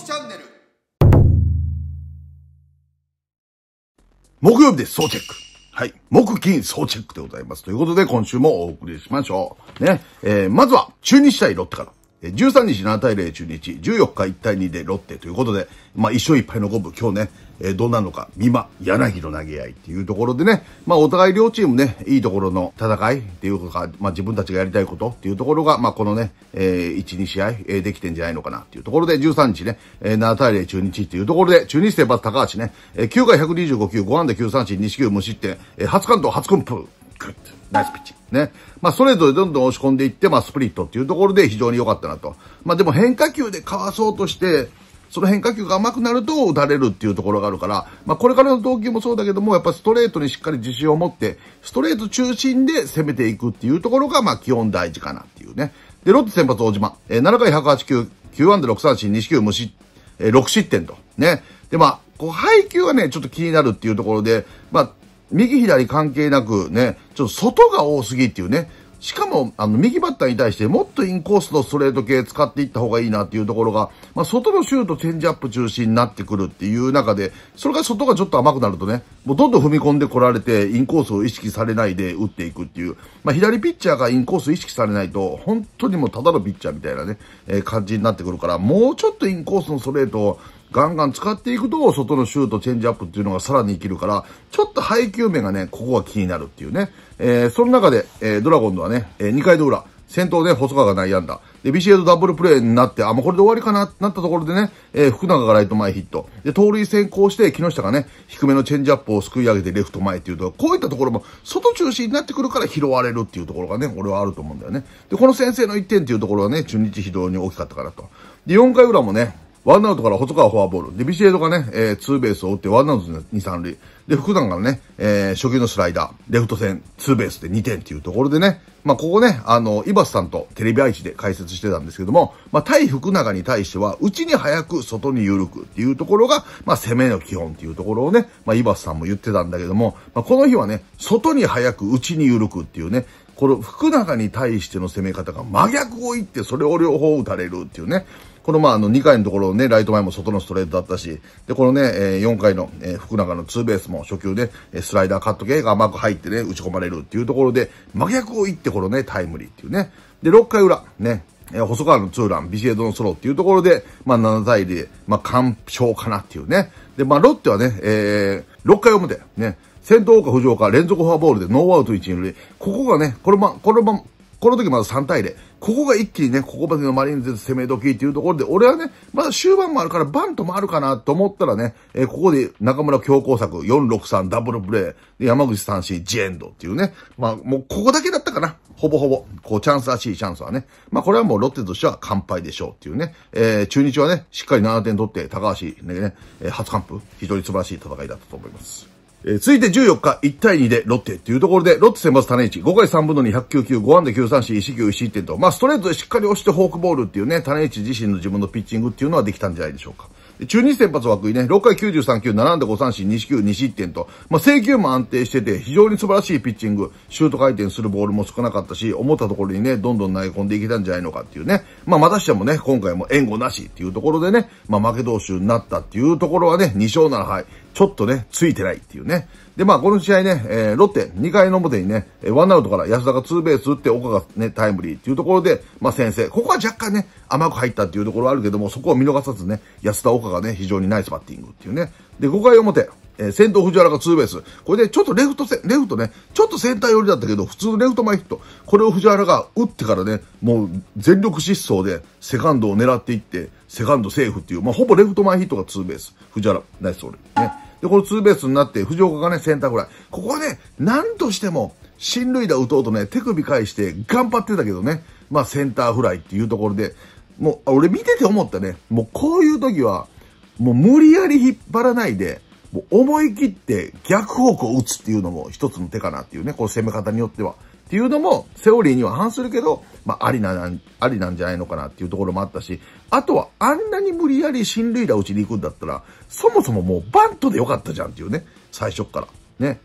木チャンネル木曜日です、総チェック。はい。木金総チェックでございます。ということで、今週もお送りしましょう。ね。えー、まずは、中日対ロッテから。13日7対0中日、14日1対2でロッテということで、まあ一勝一敗の五分、今日ね、えー、どうなるのか、三馬、柳の投げ合いっていうところでね、まあお互い両チームね、いいところの戦いっていうか、まあ自分たちがやりたいことっていうところが、まあこのね、えー、1、2試合、えー、できてんじゃないのかなっていうところで、13日ね、えー、7対0中日っていうところで、中日先発高橋ね、えー、9回125球、5安打9三振、四球無失点、えー、初完投、初ンプグッと。ナイスピッチ。ね。まあ、それぞれどんどん押し込んでいって、まあ、スプリットっていうところで非常に良かったなと。まあ、でも変化球でかわそうとして、その変化球が甘くなると打たれるっていうところがあるから、まあ、これからの投球もそうだけども、やっぱストレートにしっかり自信を持って、ストレート中心で攻めていくっていうところが、まあ、基本大事かなっていうね。で、ロッテ先発大島、えー、7回108球、9安打6三振、2四球無失、えー、6失点と。ね。で、まあ、こう配球はね、ちょっと気になるっていうところで、まあ、右左関係なくね、ちょっと外が多すぎっていうね、しかも、あの、右バッターに対してもっとインコースのストレート系使っていった方がいいなっていうところが、まあ、外のシュート、チェンジアップ中心になってくるっていう中で、それが外がちょっと甘くなるとね、もうどんどん踏み込んでこられて、インコースを意識されないで打っていくっていう、まあ、左ピッチャーがインコース意識されないと、本当にもうただのピッチャーみたいなね、えー、感じになってくるから、もうちょっとインコースのストレートを、ガンガン使っていくと、外のシュート、チェンジアップっていうのがさらに生きるから、ちょっと配球面がね、ここが気になるっていうね。えー、その中で、えー、ドラゴンズはね、えー、2回の裏、先頭で細川が内野安打。で、ビシエドダブルプレーになって、あ、もうこれで終わりかな、なったところでね、えー、福永がライト前ヒット。で、盗塁先行して、木下がね、低めのチェンジアップをすくい上げてレフト前っていうと、こういったところも、外中心になってくるから拾われるっていうところがね、俺はあると思うんだよね。で、この先生の1点っていうところはね、中日非常に大きかったかなと。で、4回裏もね、ワンアウトから細川フォアボール。で、ビシエドがね、えー、ツーベースを打ってワンアウト2、3塁。で、福段からね、えー、初球のスライダー、レフト戦、ツーベースで2点っていうところでね、まあ、ここね、あの、イバスさんとテレビ愛知で解説してたんですけども、まあ、対福永に対しては、内に早く、外に緩くっていうところが、まあ、攻めの基本っていうところをね、まあ、イバスさんも言ってたんだけども、まあ、この日はね、外に早く、内に緩くっていうね、この福永に対しての攻め方が真逆を言って、それを両方打たれるっていうね、このまあ、あの、2回のところね、ライト前も外のストレートだったし、で、このね、え4回の、え福永のツーベースも初球で、ね、スライダーカット系が甘く入ってね、打ち込まれるっていうところで、真逆をいって、このね、タイムリーっていうね。で、6回裏、ね、え細川のツーラン、ビシエドのソロっていうところで、まあ、7対0、まあ、完勝かなっていうね。で、まあ、ロッテはね、えー、6回表、ね、先頭岡、浮上か、連続フォアボールでノーアウト1、2塁。ここがね、これま、これま、この時まず3対0。ここが一気にね、ここまでのマリーンズ攻め時っていうところで、俺はね、まだ終盤もあるからバントもあるかなと思ったらね、えー、ここで中村強行策、463ダブルプレー、で山口三振、ジエンドっていうね、まあもうここだけだったかな。ほぼほぼ、こうチャンスらしいチャンスはね。まあこれはもうロッテとしては完敗でしょうっていうね。えー、中日はね、しっかり7点取って、高橋ね、初完封、非常に素晴らしい戦いだったと思います。えー、続いて14日、1対2でロッテっていうところで、ロッテ先発種市、5回3分の2、109球、5安で9三振、1球1失点と、まあ、ストレートでしっかり押してフォークボールっていうね、種市自身の自分のピッチングっていうのはできたんじゃないでしょうか。中日先発枠井ね、6回93球、7で5三振、2四球、2失点と、まあ、制球も安定してて、非常に素晴らしいピッチング、シュート回転するボールも少なかったし、思ったところにね、どんどん投げ込んでいけたんじゃないのかっていうね。まあ、またしてもね、今回も援護なしっていうところでね、まあ、負け投手になったっていうところはね、2勝7敗、ちょっとね、ついてないっていうね。で、まあ、この試合ね、えー、ロッテ2回の表にね、えワンアウトから安田がツーベース打って岡がね、タイムリーっていうところで、まあ、先生、ここは若干ね、甘く入ったっていうところはあるけども、そこを見逃さずね、安田岡がね、非常にナイスバッティングっていうね。で、5回表、えー、先頭藤原がツーベース。これでちょっとレフトレフトね、ちょっとセンター寄りだったけど、普通のレフト前ヒット。これを藤原が打ってからね、もう全力疾走で、セカンドを狙っていって、セカンドセーフっていう、まあ、ほぼレフト前ヒットがツーベース。藤原、ナイスオール。ね。で、このツーベースになって、藤岡がね、センターフライ。ここはね、なんとしても、新塁打打とうとね、手首返して頑張ってたけどね、まあセンターフライっていうところで、もう、俺見てて思ったね、もうこういう時は、もう無理やり引っ張らないで、もう思い切って逆方向打つっていうのも一つの手かなっていうね、この攻め方によっては。っていうのも、セオリーには反するけど、まあ、ありな、ありなんじゃないのかなっていうところもあったし、あとは、あんなに無理やり新塁打打ちに行くんだったら、そもそももうバントでよかったじゃんっていうね、最初から。ね。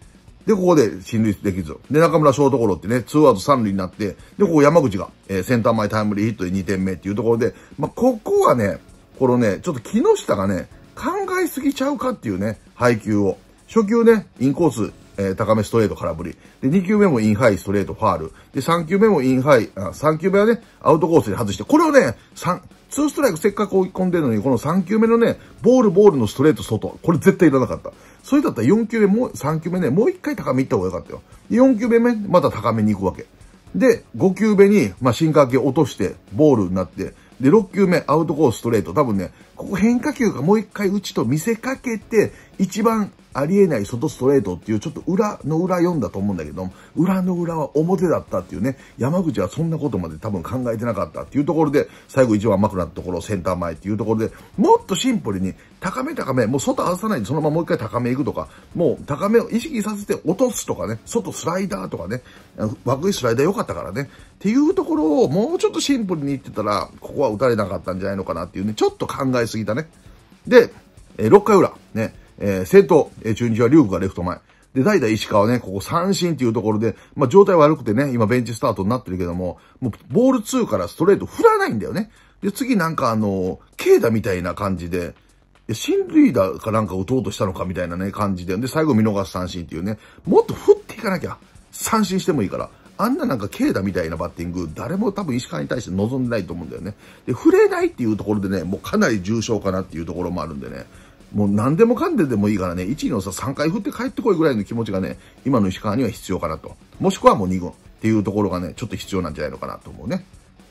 で、ここで新塁できず。で、中村ショートゴロってね、ツーアウト三塁になって、で、ここ山口が、えー、センター前タイムリーヒットで2点目っていうところで、まあ、ここはね、このね、ちょっと木下がね、考えすぎちゃうかっていうね、配球を。初球ね、インコースえー、高めストレート空振り。で、2球目もインハイストレートファール。で、3球目もインハイ、あ3球目はね、アウトコースに外して、これをね、3、2ストライクせっかく追い込んでるのに、この3球目のね、ボールボールのストレート外。これ絶対いらなかった。それだったら4球目も、3球目ね、もう1回高め行った方がよかったよ。4球目目、また高めに行くわけ。で、5球目に、まあ、進化系落として、ボールになって、で、6球目、アウトコースストレート。多分ね、ここ変化球がもう一回打ちと見せかけて、一番ありえない外ストレートっていう、ちょっと裏の裏読んだと思うんだけど、裏の裏は表だったっていうね、山口はそんなことまで多分考えてなかったっていうところで、最後一番甘くなったところ、センター前っていうところで、もっとシンプルに、高め高め、もう外外さないでそのままもう一回高め行くとか、もう高めを意識させて落とすとかね、外スライダーとかね、枠いスライダー良かったからね、っていうところをもうちょっとシンプルに言ってたら、ここは打たれなかったんじゃないのかなっていうね、ちょっと考ええすぎたね。で、えー、6回裏、ね、えー、生徒、えー、中日は龍がレフト前。で、代打石川ね、ここ三振っていうところで、まあ、状態悪くてね、今ベンチスタートになってるけども、もう、ボール2からストレート振らないんだよね。で、次なんかあの、軽打みたいな感じで、新塁打かなんか打とうとしたのかみたいなね、感じで。で、最後見逃す三振っていうね、もっと振っていかなきゃ。三振してもいいから。あんななんか軽打みたいなバッティング、誰も多分石川に対して望んでないと思うんだよね。で、触れないっていうところでね、もうかなり重症かなっていうところもあるんでね。もう何でもかんででもいいからね、1位のさ、3回振って帰ってこいぐらいの気持ちがね、今の石川には必要かなと。もしくはもう2軍っていうところがね、ちょっと必要なんじゃないのかなと思うね。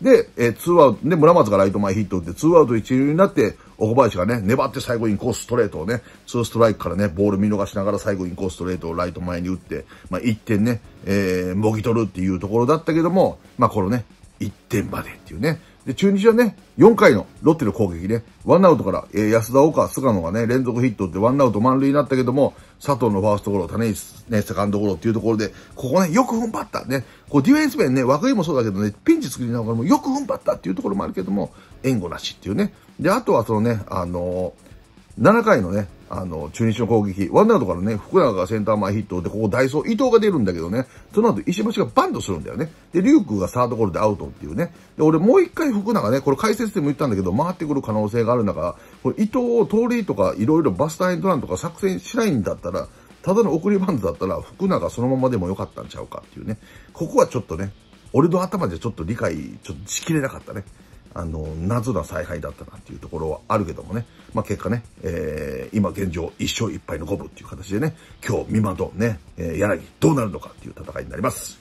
で、えー、ツーアウト、で、村松がライト前ヒット打って、ツーアウト一塁になって、小林がね、粘って最後インコースストレートをね、ツーストライクからね、ボール見逃しながら最後インコースストレートをライト前に打って、まあ、1点ね、えー、もぎ取るっていうところだったけども、まあ、このね、1点までっていうね、で、中日はね、4回のロッテの攻撃ね、ワンアウトから、えー、安田岡、菅野がね、連続ヒットでワンアウト満塁になったけども、佐藤のファーストゴロ、種石、ね、セカンドゴロっていうところで、ここね、よく踏ん張ったね。こう、ディフェンス面ね、枠井もそうだけどね、ピンチ作りながらもよく踏ん張ったっていうところもあるけども、援護なしっていうね。で、あとはそのね、あのー、7回のね、あの、中日の攻撃、ワンアウトからね、福永がセンター前ヒットで、ここダイソー、伊藤が出るんだけどね、その後石橋がバンとするんだよね。で、リュークがサードゴルでアウトっていうね。で、俺もう一回福永ね、これ解説でも言ったんだけど、回ってくる可能性があるんだから、これ伊藤を盗塁とか、いろいろバスターエンドランとか作戦しないんだったら、ただの送りバントだったら、福永そのままでも良かったんちゃうかっていうね。ここはちょっとね、俺の頭じゃちょっと理解、ちょっとしきれなかったね。あの、謎な采配だったなっていうところはあるけどもね。まあ、結果ね、えー、今現状1勝1敗の五分っていう形でね、今日、三馬とね、えー、柳どうなるのかっていう戦いになります。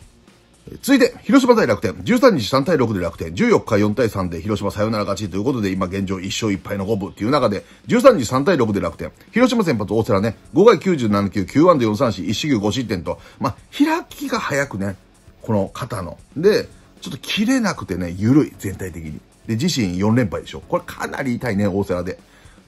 続いて、広島対楽天。13日3対6で楽天。14日4対3で広島サヨナラ勝ちということで、今現状1勝1敗の五分っていう中で、13日3対6で楽天。広島先発大瀬良ね、5回97球、9安で4三四1四球5失点と、まあ、開きが早くね、この肩の。で、ちょっと切れなくてね、緩い、全体的に。で、自身4連敗でしょ。これかなり痛いね、大瀬良で。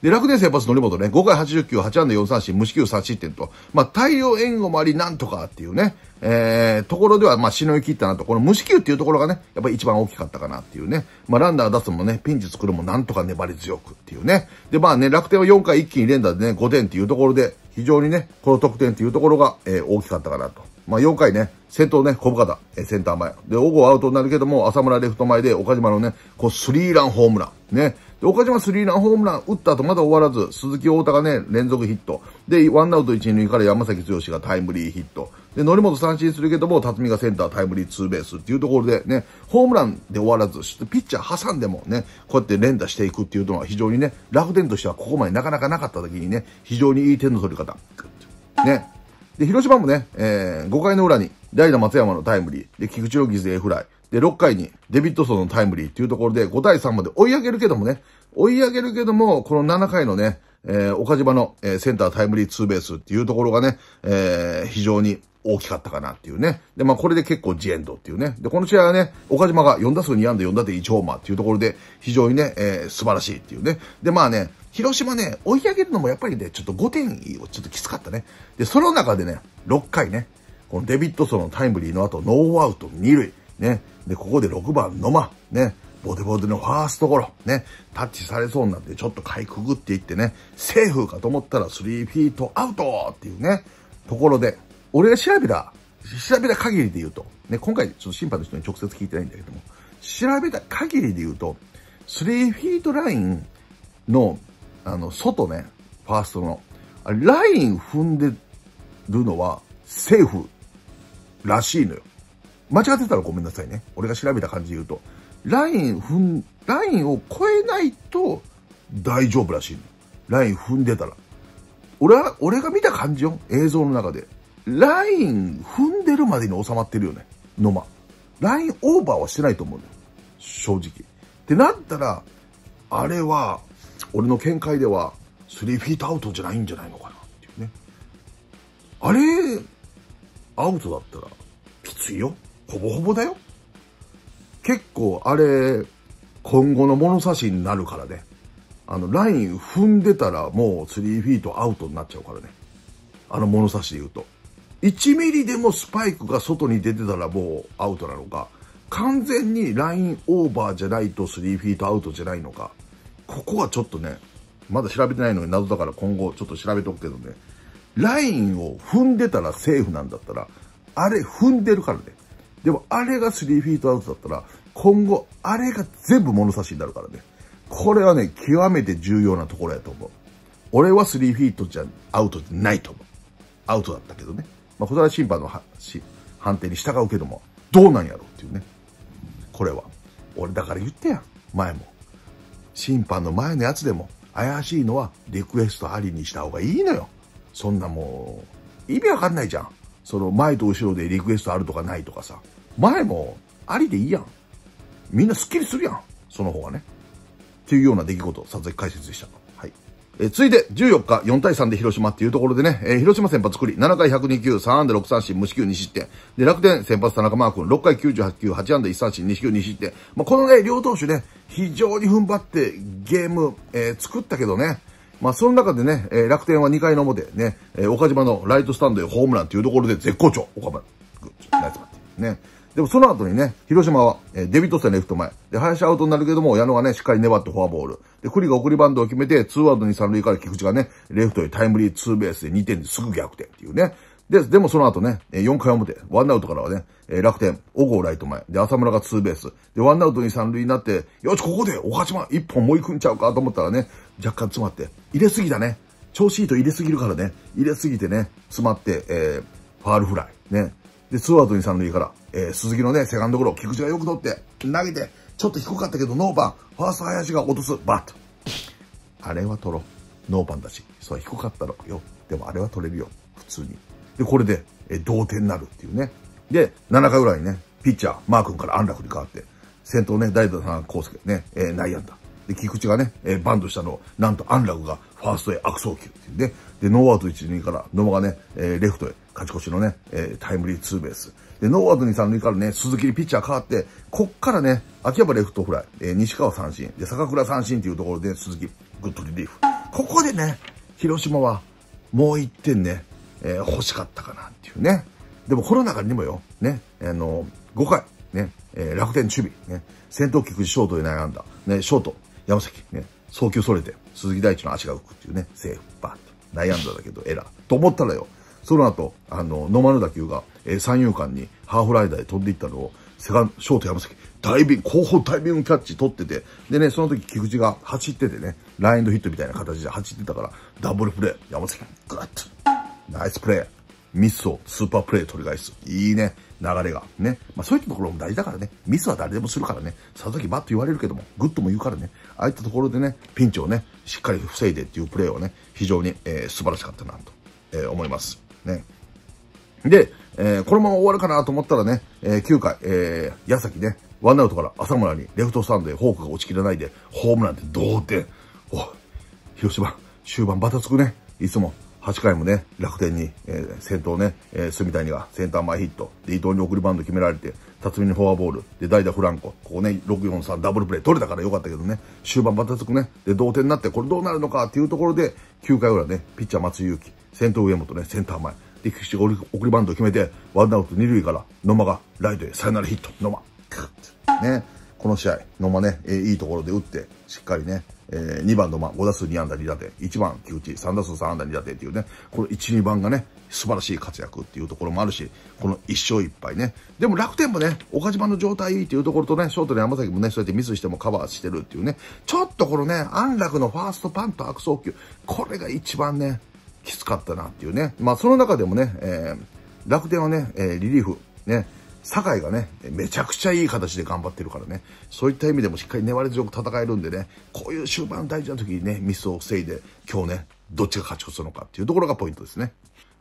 で、楽天先発の本ね、5回8 9 8安打4三振、無四球3失点と、まあ、大量援護もあり、なんとかっていうね、えー、ところでは、まあ、しの切ったなと、この無四球っていうところがね、やっぱり一番大きかったかなっていうね、まあ、ランナー出すもね、ピンチ作るもなんとか粘り強くっていうね、で、まあね、楽天は4回一気に連打でね、5点っていうところで、非常にね、この得点っていうところが、えー、大きかったかなと。まあ、妖怪ね、先頭ね、小深田、えセンター前。で、小後アウトになるけども、浅村レフト前で、岡島のね、こう、スリーランホームラン。ね。で、岡島スリーランホームラン打った後まだ終わらず、鈴木大田がね、連続ヒット。で、ワンアウト一塁から山崎剛がタイムリーヒット。で、則本三振するけども、辰巳がセンタータイムリーツーベースっていうところでね、ホームランで終わらず、ピッチャー挟んでもね、こうやって連打していくっていうのは非常にね、楽天としてはここまでなかなかなかった時にね、非常にいい点の取り方。ね。で、広島もね、えー、5回の裏に、代打松山のタイムリー、で、菊池ロギーズ A フライ、で、6回にデビッドソンのタイムリーっていうところで5対3まで追い上げるけどもね、追い上げるけども、この7回のね、えー、岡島の、えー、センタータイムリーツーベースっていうところがね、えー、非常に大きかったかなっていうね。で、まあこれで結構ジエンドっていうね。で、この試合はね、岡島が4打数2安打4打点1ホーマーっていうところで非常にね、えー、素晴らしいっていうね。で、まあね、広島ね、追い上げるのもやっぱりね、ちょっと5点をちょっときつかったね。で、その中でね、6回ね、このデビッドソンのタイムリーの後、ノーアウト2塁。ね。で、ここで6番の間。ね。ボデボデのファーストゴロ。ね。タッチされそうになって、ちょっとかいくぐっていってね。セーフかと思ったら、3フィートアウトっていうね。ところで、俺が調べた、調べた限りで言うと、ね、今回ちょっと審判の人に直接聞いてないんだけども、調べた限りで言うと、3フィートラインの、あの、外ね、ファーストの、ライン踏んでるのはセーフらしいのよ。間違ってたらごめんなさいね。俺が調べた感じで言うと、ライン踏ん、ラインを越えないと大丈夫らしいの。ライン踏んでたら。俺は、俺が見た感じよ。映像の中で。ライン踏んでるまでに収まってるよね。のまラインオーバーはしてないと思うね。よ。正直。ってなったら、あれは、俺の見解では、3フィートアウトじゃないんじゃないのかなっていうね。あれ、アウトだったら、きついよ。ほぼほぼだよ。結構、あれ、今後の物差しになるからね。あの、ライン踏んでたらもう3フィートアウトになっちゃうからね。あの物差しで言うと。1ミリでもスパイクが外に出てたらもうアウトなのか、完全にラインオーバーじゃないと3フィートアウトじゃないのか、ここはちょっとね、まだ調べてないのに謎だから今後ちょっと調べとくけどね、ラインを踏んでたらセーフなんだったら、あれ踏んでるからね。でもあれが3フィートアウトだったら、今後あれが全部物差しになるからね。これはね、極めて重要なところやと思う。俺は3フィートじゃアウトじゃないと思う。アウトだったけどね。まあ、小沢審判の判定に従うけども、どうなんやろっていうね。これは。俺だから言ったやん。前も。審判の前のやつでも、怪しいのはリクエストありにした方がいいのよ。そんなもう、意味わかんないじゃん。その前と後ろでリクエストあるとかないとかさ。前も、ありでいいやん。みんなスッキリするやん。その方がね。っていうような出来事、撮影解説でした。えついで、14日、4対3で広島っていうところでね、えー、広島先発作り、7回102球、3安打6三振、無四球2失点。で、楽天先発田中マー君、6回98球、8安打1三振、2四球2失点。まあ、このね、両投手ね、非常に踏ん張ってゲーム、えー、作ったけどね、まあ、その中でね、えー、楽天は2回の表、ね、え岡島のライトスタンドへホームランというところで絶好調、岡村。ナイスバッティ。ね。でもその後にね、広島は、えー、デビットセレフト前。で、林アウトになるけども、矢野がね、しっかり粘ってフォアボール。で、栗が送りバンドを決めて、ツーアウトに三塁から菊池がね、レフトへタイムリーツーベースで2点ですぐ逆転っていうね。で、でもその後ね、4回表、ワンアウトからはね、楽天、小郷ライト前、で、浅村がツーベース、で、ワンアウトに三塁になって、よし、ここで、岡島、一本もう行くんちゃうかと思ったらね、若干詰まって、入れすぎだね。調子いいと入れすぎるからね、入れすぎてね、詰まって、えー、ファールフライ、ね。で、ツーアウトに三塁から、えー、鈴木のね、セカンドゴロ、菊池がよく取って、投げて、ちょっと低かったけどノーパン、ファースト林が落とす、バッと。あれは取ろう。ノーパンだし、そう低かったろよ。でもあれは取れるよ。普通に。で、これで、えー、同点になるっていうね。で、7回ぐらいにね、ピッチャー、マー君から安楽に変わって、先頭ね、大打さん、コーね、えー、内野だ。打。で、菊池がね、えー、バンドしたのを、なんと安楽がファーストへ悪送球っていうね、で、ノーアウト1、2から野間がね、えー、レフトへ勝ち越しのね、えー、タイムリーツーベース。で、ノーアウト2、3塁からね、鈴木にピッチャー変わって、こっからね、秋葉レフトフライ、えー、西川三振、で、坂倉三振っていうところで鈴木、グッドリリーフ。ここでね、広島はもう1点ね、えー、欲しかったかなっていうね。でもこの中にもよ、ね、あの、5回、ね、えー、楽天守備、ね、戦闘菊池ショートで悩んだ、ね、ショート、山崎、ね、早球それて、鈴木大地の足が浮くっていうね、セーフ、バッ悩んだだけど、エラー。と思ったらよ、その後、あの、ノマル打球が、えー、三遊間にハーフライダーで飛んでいったのを、セカンド、ショート山崎、ダイビング、後方ダイビングキャッチ取ってて、でね、その時菊池が走っててね、ラインドヒットみたいな形で走ってたから、ダブルプレー、山崎、グッと、ナイスプレー、ミスをスーパープレー取り返す。いいね、流れが。ね。まあそういったところも大事だからね、ミスは誰でもするからね、その時バッと言われるけども、グッとも言うからね、ああいったところでね、ピンチをね、しっかり防いでっていうプレーをね、非常に、えー、素晴らしかったなと、えー、思います。ね。で、えー、このまま終わるかなと思ったらね、えー、9回、えー、矢崎ね、ワンアウトから浅村にレフトスタンドへフォークが落ちきらないで、ホームランで同点。お、広島、終盤バタつくね。いつも8回もね、楽天に、えー、先頭ね、えー、住谷がセンター前ヒット、で、伊藤に送りバント決められて、辰巳にフォアボール、で、代打フランコ、ここね、643ダブルプレー取れたからよかったけどね、終盤バタつくね、で、同点になって、これどうなるのかっていうところで、9回裏ね、ピッチャー松井裕樹、先頭上本ね、センター前、で、菊池が送りバント決めて、ワンアウト二塁から、野間がライトへサヨナラヒット、野間、ね、この試合、野間ね、えー、いいところで打って、しっかりね、えー、2番のまあ5打数2安打2打点、1番9打3打数3安打2打点っていうね、この1、2番がね、素晴らしい活躍っていうところもあるし、この1勝1敗ね。でも楽天もね、岡島の状態いいっていうところとね、ショートの山崎もね、そうやってミスしてもカバーしてるっていうね、ちょっとこのね、安楽のファーストパンと悪送球、これが一番ね、きつかったなっていうね。まあその中でもね、えー、楽天はね、えー、リリーフ、ね、酒井がね、めちゃくちゃいい形で頑張ってるからね、そういった意味でもしっかり粘り強く戦えるんでね、こういう終盤大事な時にね、ミスを防いで、今日ね、どっちが勝ち越すのかっていうところがポイントですね。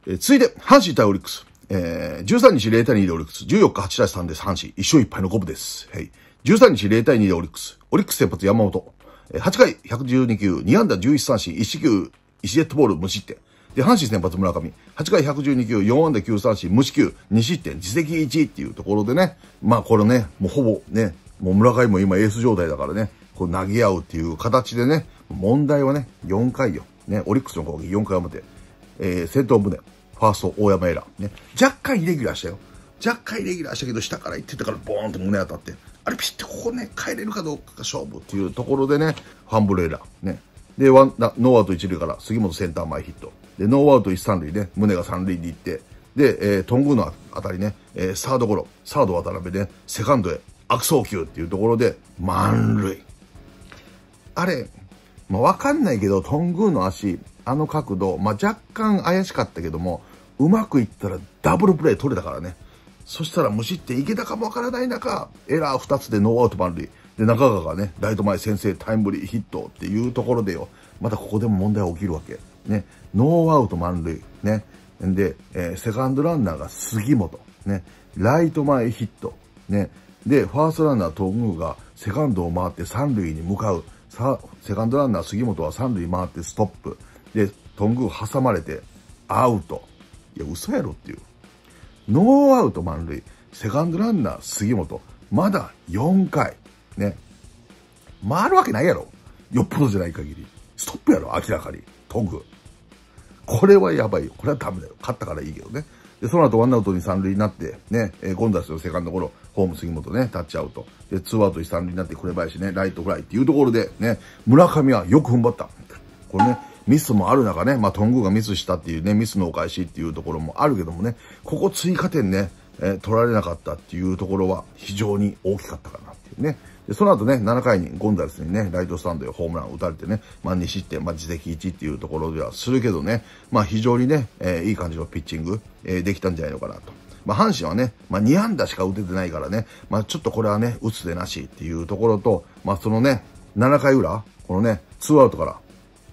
えー、続いて、阪神対オリックス。えー、13日0対2でオリックス、14日8対3で阪神、い勝1敗の五分です。はい。13日0対2でオリックス、オリックス先発山本、え8回112球、2安打11三振、1四球、1ジェットボール無失点。で、阪神先発村上、8回112球、4安打9三振、無四球、2失点、自責1っていうところでね、まあこれね、もうほぼね、もう村上も今エース状態だからね、こう投げ合うっていう形でね、問題はね、4回よ。ね、オリックスの攻撃4回表、えー、先頭宗、ファースト大山エラー、ね、若干イレギュラーしたよ。若干イレギュラーしたけど、下から行ってたからボーンと胸当たって、あれピッてここね、帰れるかどうか勝負っていうところでね、ファンブルエラー、ね。で、ワン、ノーアウト一塁から杉本センター前ヒット。で、ノーアウト一三塁ね、胸が三塁に行って、で、えー、頓宮のあたりね、えー、サードゴロ、サード渡辺ね、セカンドへ悪送球っていうところで満塁。あれ、まあ、わかんないけど、頓宮の足、あの角度、まあ、若干怪しかったけども、うまくいったらダブルプレー取れたからね。そしたら無失点いけたかもわからない中、エラー二つでノーアウト満塁。で、中川がね、ライト前先制タイムリーヒットっていうところでよ、またここでも問題起きるわけ。ね、ノーアウト満塁、ね、で、えー、セカンドランナーが杉本、ね、ライト前ヒット、ね、で、ファーストランナー東宮がセカンドを回って三塁に向かう、さ、セカンドランナー杉本は三塁回ってストップ、で、東宮挟まれてアウト。いや、嘘やろっていう。ノーアウト満塁、セカンドランナー杉本、まだ4回、ね、回るわけないやろ。よっぽどじゃない限り。ストップやろ、明らかに。ング。これはやばいよ。これはダメだよ。勝ったからいいけどね。で、その後ワンアウトに三塁になって、ね、えー、ゴンダスのセカンドゴロ、ホーム杉本ね、タッチアウト。で、ツーアウトに三塁になって、紅林ね、ライトフライっていうところで、ね、村上はよく踏ん張った。これね、ミスもある中ね、まあ、ングがミスしたっていうね、ミスのお返しっていうところもあるけどもね、ここ追加点ね、えー、取られなかったっていうところは非常に大きかったかなっていうね。で、その後ね、7回にゴンザレスにね、ライトスタンドへホームラン打たれてね、まあ2失点、まあ自責1っていうところではするけどね、まあ非常にね、えー、いい感じのピッチング、えー、できたんじゃないのかなと。まあ、阪神はね、まあ、2安打しか打ててないからね、まあ、ちょっとこれはね、打つでなしっていうところと、まあ、そのね、7回裏、このね、2アウトから、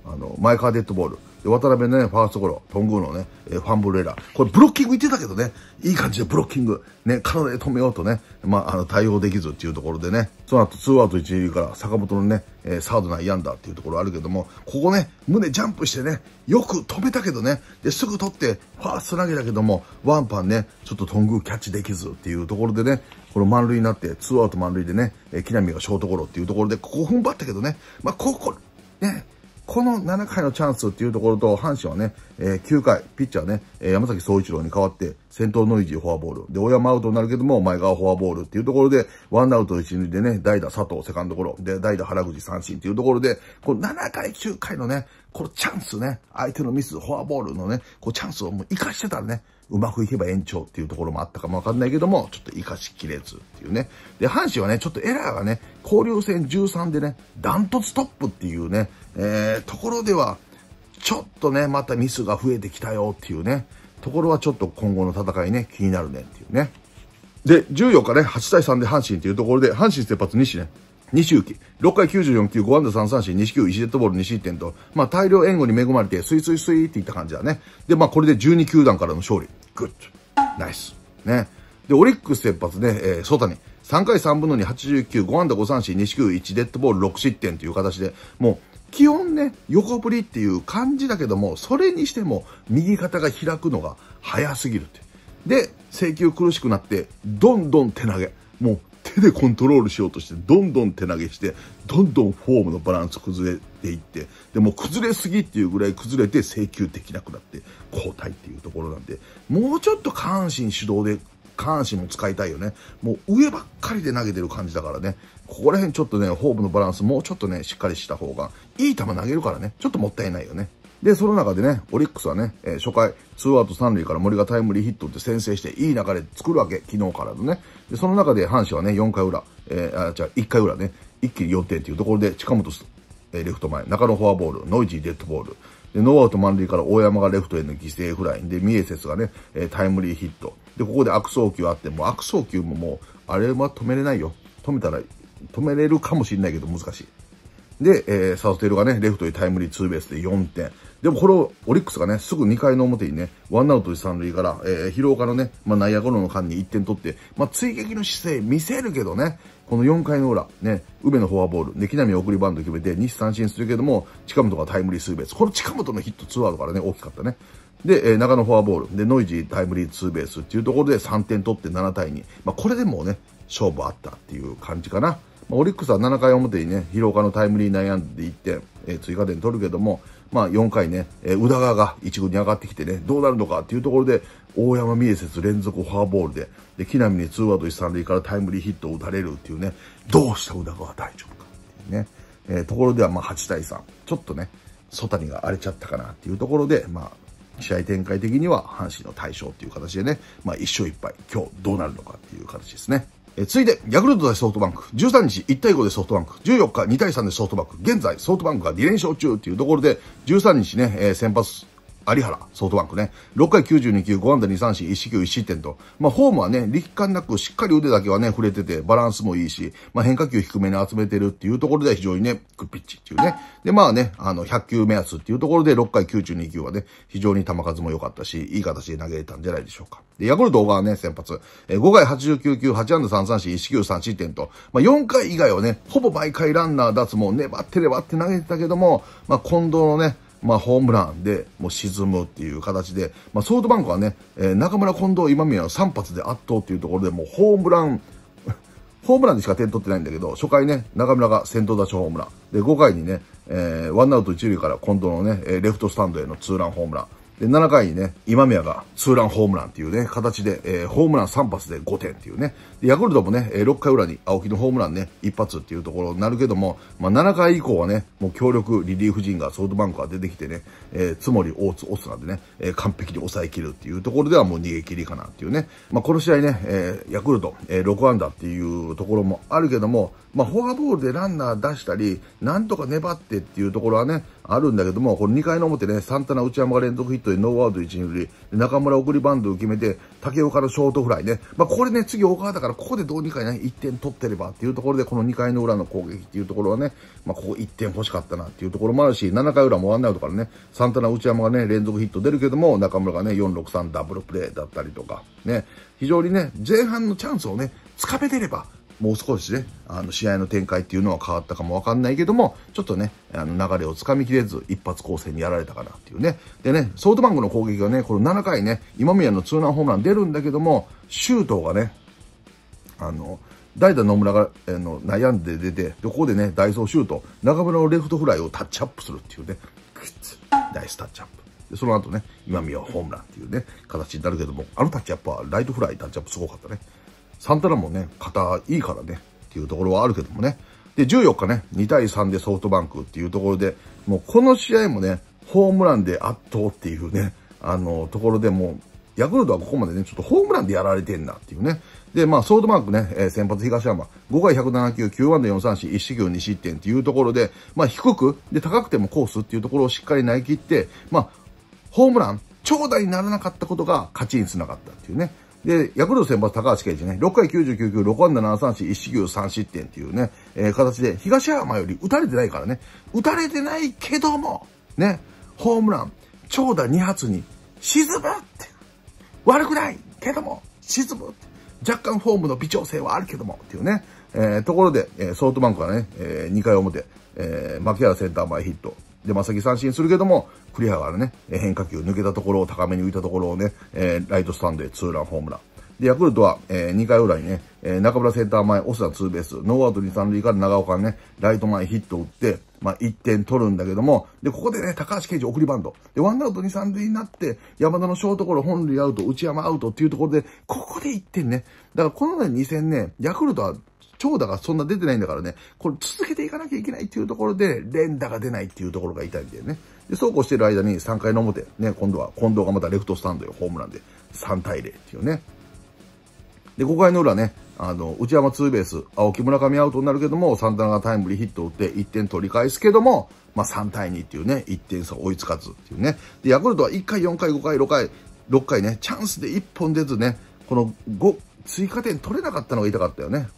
あの、前川デッドボール、渡辺ね、ファーストゴロ、頓宮のね、ファンブルエラー。これブロッキング言ってたけどね、いい感じでブロッキング、ね、体で止めようとね、まあ、あの、対応できずっていうところでね、その後、ツーアウト一塁から坂本のね、サード内んだっていうところあるけども、ここね、胸ジャンプしてね、よく止めたけどね、で、すぐ取って、ファースト投げだけども、ワンパンね、ちょっと頓宮キャッチできずっていうところでね、この満塁になって、ツーアウト満塁でね、木南がショートゴロっていうところで、ここ踏ん張ったけどね、まあ、ここ、ね、この7回のチャンスっていうところと、阪神はね、えー、9回、ピッチャーね、えー、山崎総一郎に代わって、先頭ノイジーフォアボール。で、大山アウトになるけども、前川フォアボールっていうところで、ワンアウト一塁でね、代打佐藤セカンドゴロ。で、代打原口三振っていうところで、この7回、9回のね、このチャンスね、相手のミス、フォアボールのね、こうチャンスをもう生かしてたらね、うまくいけば延長っていうところもあったかもわかんないけども、ちょっと活かしきれずっていうね。で、阪神はね、ちょっとエラーがね、交流戦13でね、ダントツトップっていうね、えー、ところでは、ちょっとね、またミスが増えてきたよっていうね、ところはちょっと今後の戦いね、気になるねっていうね。で、14日ね、8対3で阪神っていうところで、阪神先発西ね、西行き、6回94球、5安打3三振、西球、1デッドボール2失点と、まあ大量援護に恵まれて、スイスイスイっていった感じだね。で、まあこれで12球団からの勝利。グッナイス。ね。で、オリックス先発ね、えー、ソタニ。3回3分の2、89、5安打5三振、西球、1デッドボール6失点という形で、もう、基本ね、横振りっていう感じだけども、それにしても、右肩が開くのが早すぎるって。で、制球苦しくなって、どんどん手投げ。もう手でコントロールしようとして、どんどん手投げして、どんどんフォームのバランス崩れていって、でも崩れすぎっていうぐらい崩れて制球できなくなって交代っていうところなんで、もうちょっと下半身主導で、下半身も使いたいよね。もう上ばっかりで投げてる感じだからね。ここら辺ちょっとね、フォームのバランスもうちょっとね、しっかりした方が、いい球投げるからね、ちょっともったいないよね。で、その中でね、オリックスはね、えー、初回、ツーアウト三塁から森がタイムリーヒットって先制して、いい流れ作るわけ、昨日からのね。で、その中で阪神はね、4回裏、えー、あ、じゃあ1回裏ね、一気に予定っていうところで、近本、えー、レフト前、中野フォアボール、ノイジーデッドボール、で、ノーアウト満塁から大山がレフトへの犠牲フライで、三重スがね、えー、タイムリーヒット。で、ここで悪送球あって、もう悪送球ももう、あれは止めれないよ。止めたら、止めれるかもしれないけど難しい。で、えー、サウステルがね、レフトへタイムリーツーベースで4点。でもこれをオリックスがね、すぐ2回の表にね、ワンアウト三塁から、えー、広岡のね、まあ、内野ゴロの間に1点取って、まあ、追撃の姿勢見せるけどね、この4回の裏、ね、梅のフォアボール、で、木南送りバント決めて、西三振するけども、近本がタイムリーツーベース。この近本のヒットツーアウトからね、大きかったね。で、えー、中野フォアボール、で、ノイジータイムリーツーベースっていうところで3点取って7対2。まあ、これでもうね、勝負あったっていう感じかな。まあ、オリックスは7回表にね、広岡のタイムリー内野安で1点、えー、追加点取るけども、まあ、4回ね、え宇田川が1軍に上がってきてね、どうなるのかっていうところで、大山美恵連続フォアボールで、で、木並に2アウト1、3塁からタイムリーヒットを打たれるっていうね、どうした宇田川大丈夫かっていうね、えー、ところではまあ8対3、ちょっとね、ソタニが荒れちゃったかなっていうところで、まあ、試合展開的には阪神の対象っていう形でね、まあ1勝1敗、今日どうなるのかっていう形ですね。え続いて、ヤクルト対ソフトバンク。13日1対5でソフトバンク。14日2対3でソフトバンク。現在、ソフトバンクが2連勝中というところで、13日ね、えー、先発有原、ソフトバンクね。6回92球、5安打2三振、1四球1失点と。まあ、フォームはね、力感なくしっかり腕だけはね、触れてて、バランスもいいし、まあ、変化球低めに集めてるっていうところでは非常にね、グッピッチっていうね。で、まあね、あの、100球目安っていうところで6回92球はね、非常に球数も良かったし、いい形で投げれたんじゃないでしょうか。で、ヤクルト小川ね、先発。えー、5回89球、8安打3三振、1四球3失点と。まあ、4回以外はね、ほぼ毎回ランナー脱も粘って粘って投げてたけども、まあ、近藤のね、まあ、ホームランでもう沈むっていう形で、まあ、ソフトバンクはね、えー、中村、近藤、今宮は3発で圧倒っていうところでもうホームラン ホームランでしか点取ってないんだけど、初回ね、中村が先頭打者ホームラン。で、5回にね、えー、ワンアウト1塁から近藤のね、レフトスタンドへのツーランホームラン。で、7回にね、今宮がツーランホームランっていうね、形で、えー、ホームラン3発で5点っていうね。で、ヤクルトもね、えー、6回裏に青木のホームランね、1発っていうところになるけども、まあ、7回以降はね、もう強力リリーフ陣がソフトバンクが出てきてね、えー、つもり、大津、オスなんでね、えー、完璧に抑えきるっていうところではもう逃げ切りかなっていうね。まあ、この試合ね、えー、ヤクルト、えー、6ダーっていうところもあるけども、まあ、フォアボールでランナー出したり、なんとか粘ってっていうところはね、あるんだけども、この2回の表ね、サンタナ内山が連続ヒットでノーアウト1、2塁、中村送りバンドを決めて、竹岡のショートフライね。まあ、これね、次岡田だから、ここでどうにかね、1点取ってればっていうところで、この2回の裏の攻撃っていうところはね、まあ、ここ1点欲しかったなっていうところもあるし、7回裏もワンアウトからね、サンタナ内山がね、連続ヒット出るけども、中村がね、4、6、3ダブルプレーだったりとか、ね、非常にね、前半のチャンスをね、つかめてれば、もう少しね、あの試合の展開っていうのは変わったかもわかんないけども、ちょっとね、あの流れをつかみきれず、一発攻勢にやられたかなっていうね。でね、ソフトバンクの攻撃がね、この7回ね、今宮のツーランホームラン出るんだけども、周東がね、あの、代打野村が、えの悩んで出て、で、ここでね、ダイソーシュート、中村のレフトフライをタッチアップするっていうね、クッナイスタッチアップ。で、その後ね、今宮はホームランっていうね、形になるけども、あのタッチアップはライトフライタッチアップすごかったね。サンタナもね、肩いいからね、っていうところはあるけどもね。で、14日ね、2対3でソフトバンクっていうところで、もうこの試合もね、ホームランで圧倒っていうね、あの、ところでもう、ヤクルトはここまでね、ちょっとホームランでやられてんなっていうね。で、まあ、ソフトバンクね、えー、先発東山、5回107球、9番で4三振、1四球2失点っていうところで、まあ、低く、で、高くてもコースっていうところをしっかり投げ切って、まあ、ホームラン、長打にならなかったことが勝ちにつながったっていうね。で、ヤクルト先発高橋奎二ね、6回99球、6安打7三振、1四球3失点っていうね、えー、形で、東山より打たれてないからね、打たれてないけども、ね、ホームラン、長打2発に沈むって悪くないけども、沈む若干フォームの微調整はあるけども、っていうね、えー、ところで、えー、ソフトバンクはね、えー、2回表、えー、牧原センター前ヒット、で、まさき三振するけども、栗原がね、変化球抜けたところを高めに浮いたところをね、えー、ライトスタンドへツーランホームラン。で、ヤクルトは、えー、2回裏にね、えー、中村センター前、オスナツーベース、ノーアウト2、3塁から長岡ね、ライト前ヒット打って、まあ、1点取るんだけども、で、ここでね、高橋刑事送りバンド。で、ワンアウト2、3塁になって、山田のショートゴロ、本塁アウト、内山アウトっていうところで、ここで1点ね。だからこのね、2戦ね、ヤクルトは長打がそんな出てないんだからね、これ続けていかなきゃいけないっていうところで、連打が出ないっていうところが痛いんだよね。で、そうこうしてる間に3回の表、ね、今度は、近藤がまたレフトスタンドよ、ホームランで3対0っていうね。で、5回の裏ね、あの、内山ツーベース、青木村上アウトになるけども、サンタナがタイムリーヒットを打って1点取り返すけども、まあ3対2っていうね、1点差追いつかずっていうね。で、ヤクルトは1回、4回、5回、6回、6回ね、チャンスで1本出ずね、この5、追加点取れなかったのが痛かったよね。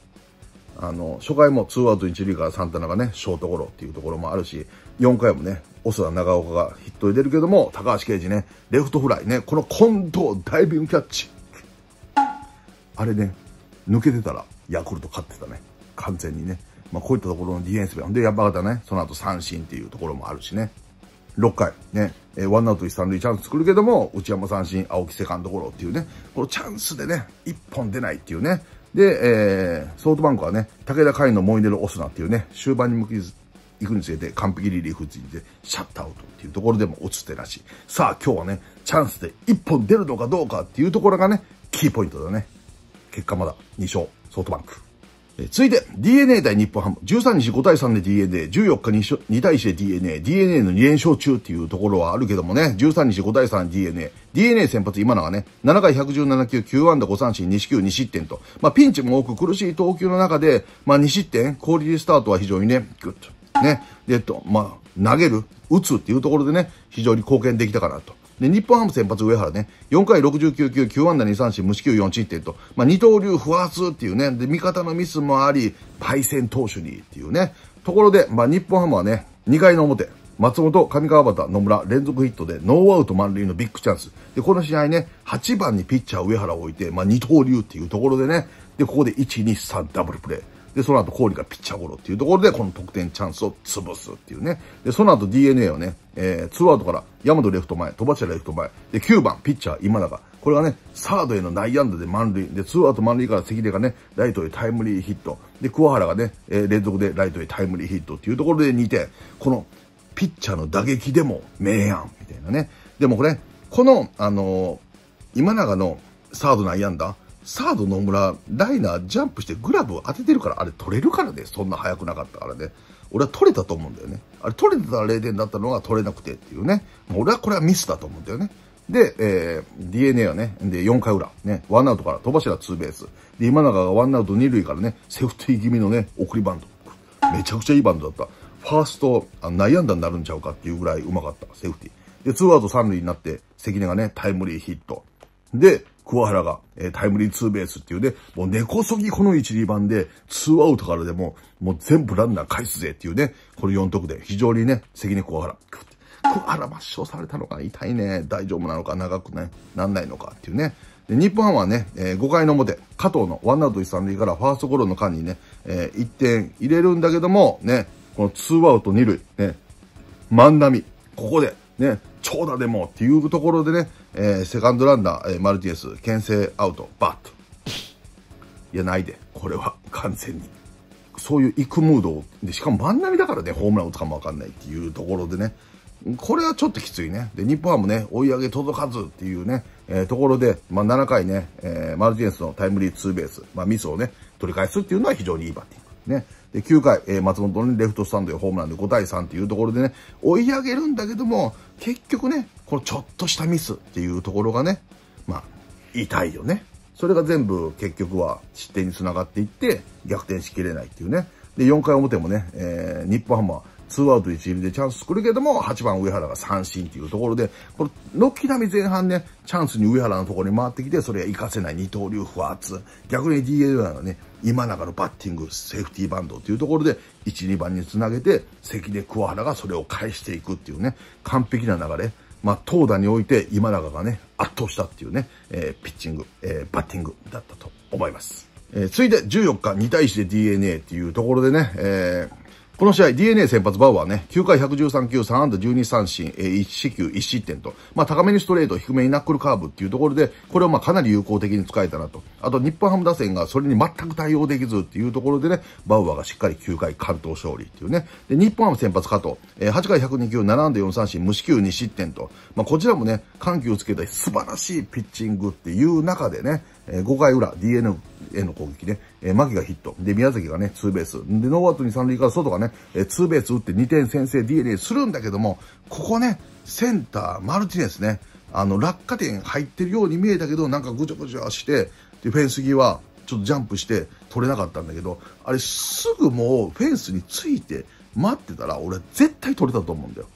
あの、初回も2アウト1塁からサンタナがね、ショートゴロっていうところもあるし、4回もね、オスナ長岡がヒットで出るけども、高橋啓二ね、レフトフライね、この近藤ダイビングキャッチ。あれね、抜けてたらヤクルト勝ってたね。完全にね。まあ、こういったところのディフェンスで、で、山形ね、その後三振っていうところもあるしね。6回、ね、えー、ワンアウト一三塁チャンス作るけども、内山三振、青木セカンドゴロっていうね、このチャンスでね、1本出ないっていうね、で、えー、ソフトバンクはね、武田海のモイネル・オスナっていうね、終盤に向き行くにつれて完璧リリーフいでシャットアウトっていうところでも落ちてらしい。さあ今日はね、チャンスで1本出るのかどうかっていうところがね、キーポイントだね。結果まだ2勝、ソフトバンク。え続いて、DNA 対日本ハム。13日5対3で DNA、14日 2, 2対1で DNA、DNA の2連勝中っていうところはあるけどもね、13日5対3 DNA、DNA 先発今のはね、7回117球、9安打5三振、2四球2失点と、まあピンチも多く苦しい投球の中で、まあ2失点、氷オリスタートは非常にね、グッと、ね、で、と、まあ、投げる、打つっていうところでね、非常に貢献できたかなと。で、日本ハム先発上原ね、4回69球、9安打2三振、無四球4失点と、まあ、二刀流不発っていうね、で、味方のミスもあり、敗戦投手にっていうね、ところで、まあ、日本ハムはね、2回の表、松本、上川端、野村、連続ヒットでノーアウト満塁のビッグチャンス。で、この試合ね、8番にピッチャー上原を置いて、まあ、二刀流っていうところでね、で、ここで1、2、3ダブルプレー。で、その後氷がピッチャーゴロっていうところで、この得点チャンスを潰すっていうね。で、その後 DNA をね、えー、ツーアウトから、ヤマトレフト前、飛ばしレフト前、で、9番、ピッチャー、今永。これがね、サードへの内野安打で満塁。で、ツーアウト満塁から関根がね、ライトへタイムリーヒット。で、桑原がね、えー、連続でライトへタイムリーヒットっていうところで2点。この、ピッチャーの打撃でも明暗、みたいなね。でもこれ、この、あのー、今永のサード内野安打、サード野村、ライナージャンプしてグラブを当ててるから、あれ取れるからね、そんな速くなかったからね。俺は取れたと思うんだよね。あれ取れてたら0点だったのが取れなくてっていうね。俺はこれはミスだと思うんだよね。で、えー、DNA はね、で、4回裏、ね、ワンアウトから戸柱ツーベース。で、今永がワンアウト2塁からね、セーフティー気味のね、送りバント。めちゃくちゃいいバントだった。ファースト、あ悩んだになるんちゃうかっていうぐらいうまかった、セーフティー。で、ツーアウト3塁になって、関根がね、タイムリーヒット。で、桑原が、えー、タイムリーツーベースっていうね、もう根こそぎこの1、2番で、ツーアウトからでも、もう全部ランナー返すぜっていうね、これ4得で、非常にね、関根桑原、桑原抹消されたのか痛いね、大丈夫なのか、長くね、なんないのかっていうね。で、日本はね、えー、5回の表、加藤のワンアウト1、3塁からファーストゴロの間にね、えー、1点入れるんだけども、ね、このツーアウト2塁、ね、万波、ここで、ね、長打でもっていうところでね、えー、セカンドランナー、えー、マルティエス、牽制アウト、バット。いや、ないで。これは完全に。そういう行くムードで、しかも万波だからね、ホームラン打つかもわかんないっていうところでね、これはちょっときついね。で、日本ハムね、追い上げ届かずっていうね、えー、ところで、まあ、7回ね、えー、マルティネスのタイムリーツーベース、まあ、ミスをね、取り返すっていうのは非常にいいバッティング。ね。で、9回、えー、松本のレフトスタンドへホームランで5対3っていうところでね、追い上げるんだけども、結局ね、このちょっとしたミスっていうところがね、まあ、痛いよね。それが全部結局は失点につながっていって、逆転しきれないっていうね。で、4回表もね、えー、日本ハムは2アウト1塁でチャンス作るけども、8番上原が三振っていうところで、これ、軒並み前半ね、チャンスに上原のところに回ってきて、それが活かせない二刀流不発。逆に DNA はね、今永のバッティング、セーフティーバンドっていうところで、1、2番につなげて、関根桑原がそれを返していくっていうね、完璧な流れ。まあ、投打において今永がね、圧倒したっていうね、えー、ピッチング、えー、バッティングだったと思います。えー、続いて14日2対1で DNA っていうところでね、えー、この試合 DNA 先発バウアーね、9回113球、3安打12三振、え1四球1失点と、まあ高めにストレート、低めにナックルカーブっていうところで、これをまあかなり有効的に使えたなと。あと日本ハム打線がそれに全く対応できずっていうところでね、バウアーがしっかり9回完投勝利っていうね。で、日本ハム先発加藤、え8回102球、7安打4三振、無四球2失点と、まあこちらもね、緩急をつけた素晴らしいピッチングっていう中でね、え5回裏 DNA への攻撃ね、えー、牧がヒット。で、宮崎がね、ツーベース。で、ノーアウトに三塁から外がね、えー、ツーベース打って2点先制 DNA するんだけども、ここね、センター、マルティネスね、あの、落下点入ってるように見えたけど、なんかぐちょぐちょして、で、フェンス際、ちょっとジャンプして取れなかったんだけど、あれすぐもうフェンスについて待ってたら、俺絶対取れたと思うんだよ。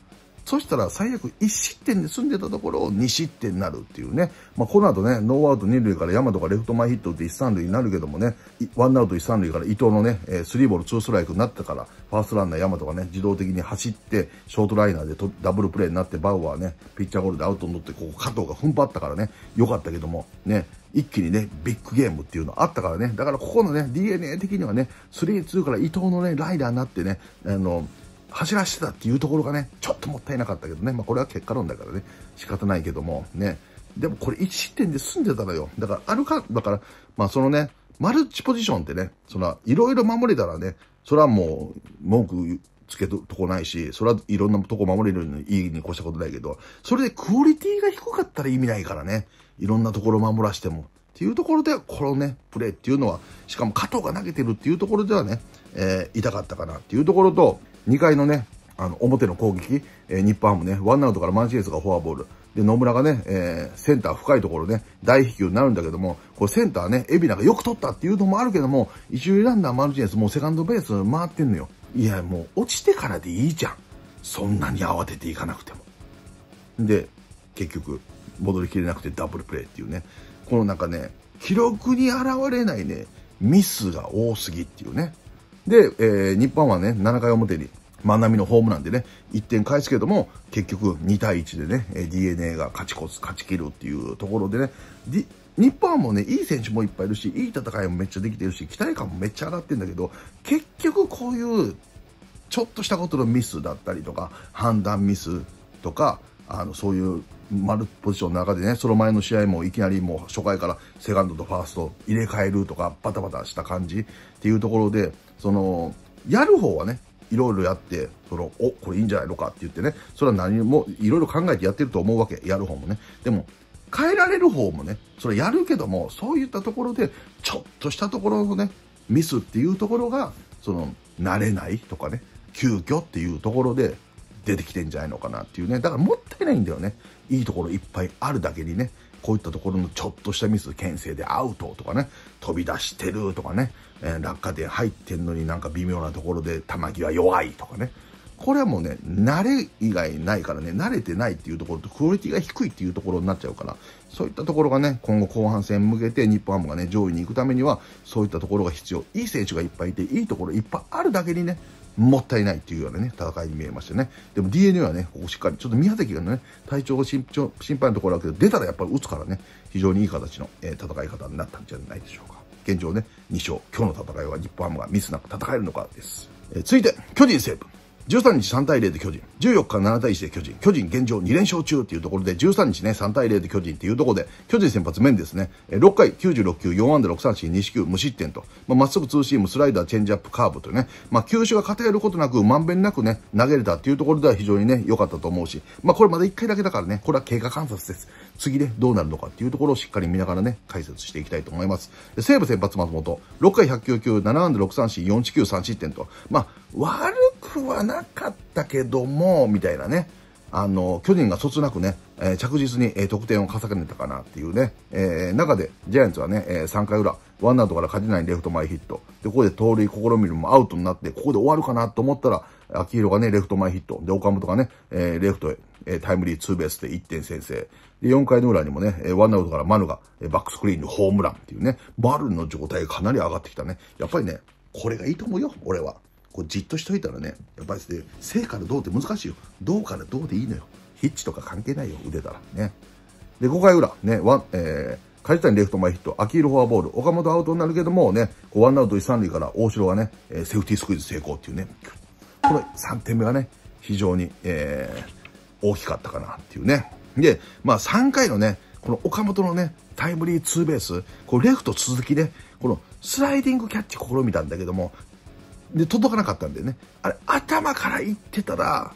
そしたら最悪1失点で済んでたところを2失点になるっていうね。まあ、この後ね、ノーアウト2塁から山とかレフト前ヒットで1、3塁になるけどもね、ワンアウト1、3塁から伊藤のね、えー、3ボール2ストライクになったから、ファーストランナー山とかね、自動的に走って、ショートライナーでとダブルプレーになって、バウアーね、ピッチャーゴールでアウトに乗って、ここ加藤が踏ん張ったからね、よかったけども、ね、一気にね、ビッグゲームっていうのあったからね、だからここのね、DNA 的にはね、3、2から伊藤のね、ライダーになってね、あの、走らしてたっていうところがね、ちょっともったいなかったけどね。まあこれは結果論だからね、仕方ないけども、ね。でもこれ1失点で済んでたのよ。だからあるか、だから、まあそのね、マルチポジションってね、その、いろいろ守れたらね、それはもう、文句つけとこないし、それはいろんなとこ守れるのにいいに越したことないけど、それでクオリティが低かったら意味ないからね。いろんなところ守らしても。っていうところで、このね、プレーっていうのは、しかも加藤が投げてるっていうところではね、えー、痛かったかなっていうところと、2回のね、あの、表の攻撃、えー、日本ハムね、ワンアウトからマンシエスがフォアボール。で、野村がね、えー、センター深いところね、大飛球になるんだけども、これセンターね、海老名がよく取ったっていうのもあるけども、一塁ランナーマルチネスもうセカンドベース回ってんのよ。いや、もう落ちてからでいいじゃん。そんなに慌てていかなくても。で、結局、戻りきれなくてダブルプレーっていうね、このなんかね、記録に現れないね、ミスが多すぎっていうね。で、えー、日本はね、7回表に万波のホームランでね、1点返すけども、結局2対1でね、DNA が勝ちこす、勝ち切るっていうところでね、日本もね、いい選手もいっぱいいるし、いい戦いもめっちゃできてるし、期待感もめっちゃ上がってるんだけど、結局こういう、ちょっとしたことのミスだったりとか、判断ミスとか、あの、そういう丸ポジションの中でね、その前の試合もいきなりもう初回からセカンドとファースト入れ替えるとか、バタバタした感じっていうところで、その、やる方はね、いろいろやってそのおこれいいんじゃないのかって言ってねそれは何もいろいろ考えてやってると思うわけやる方もねでも変えられる方もねそれやるけどもそういったところでちょっとしたところのねミスっていうところがその慣れないとかね急遽っていうところで出てきてんじゃないのかなっていうねだからもったいないんだよねいいところいっぱいあるだけにねこういったところのちょっとしたミス、牽制でアウトとかね、飛び出してるとかね、えー、落下点入ってんのになんか微妙なところで球際弱いとかね。これはもうね、慣れ以外ないからね、慣れてないっていうところとクオリティが低いっていうところになっちゃうから、そういったところがね、今後後半戦向けて日本ハムがね、上位に行くためには、そういったところが必要。いい選手がいっぱいいて、いいところいっぱいあるだけにね、もったいないというようなね、戦いに見えましたね。でも DNA はね、ここしっかり、ちょっと宮崎がね、体調心心配なところだけど、出たらやっぱり打つからね、非常にいい形の、えー、戦い方になったんじゃないでしょうか。現状ね、2勝。今日の戦いは日本ハムがミスなく戦えるのかです。えー、続いて、巨人セーブ。13日3対0で巨人、14日7対1で巨人、巨人現状2連勝中っていうところで、13日ね、3対0で巨人っていうところで、巨人先発面ですね、6回96球、4安打6三振、2四球、無失点と、まあ、真っ直ぐツーシーム、スライダー、チェンジアップ、カーブとね、まあ、球種が偏ることなく、まんべんなくね、投げれたっていうところでは非常にね、良かったと思うし、まあ、これまだ1回だけだからね、これは経過観察です。次ね、どうなるのかっていうところをしっかり見ながらね、解説していきたいと思います。で西武先発松本、6回1 0 9球7安打6三振、4地球3失点と、まあ、悪くはなかったけども、みたいなね、あの、巨人がそつなくね、えー、着実に、えー、得点を重ねたかなっていうね、えー、中でジャイアンツはね、えー、3回裏、ワンアウトから勝てないレフト前ヒット。で、ここで盗塁試みるもアウトになって、ここで終わるかなと思ったら、秋広がね、レフト前ヒット。で、岡本がね、えー、レフトへ、えー、タイムリーツーベースで1点先制。で、4回の裏にもね、ワンアウトからヌがバックスクリーンのホームランっていうね、バンの状態がかなり上がってきたね。やっぱりね、これがいいと思うよ、俺は。こうじっとしといたらね、やっぱりですね、正からどうって難しいよ。どうからどうでいいのよ。ヒッチとか関係ないよ、腕たら。ね。で、5回裏、ね、ワン、えー、梶谷レフト前ヒット、アキールフォアボール、岡本アウトになるけどもね、ワンアウト一三塁から大城がね、セーフティースクイズ成功っていうね、この3点目がね、非常に、えー、大きかったかなっていうね。で、まあ3回のね、この岡本のね、タイムリーツーベース、これレフト続きで、このスライディングキャッチ試みたんだけども、で、届かなかったんだよね。あれ、頭からいってたら、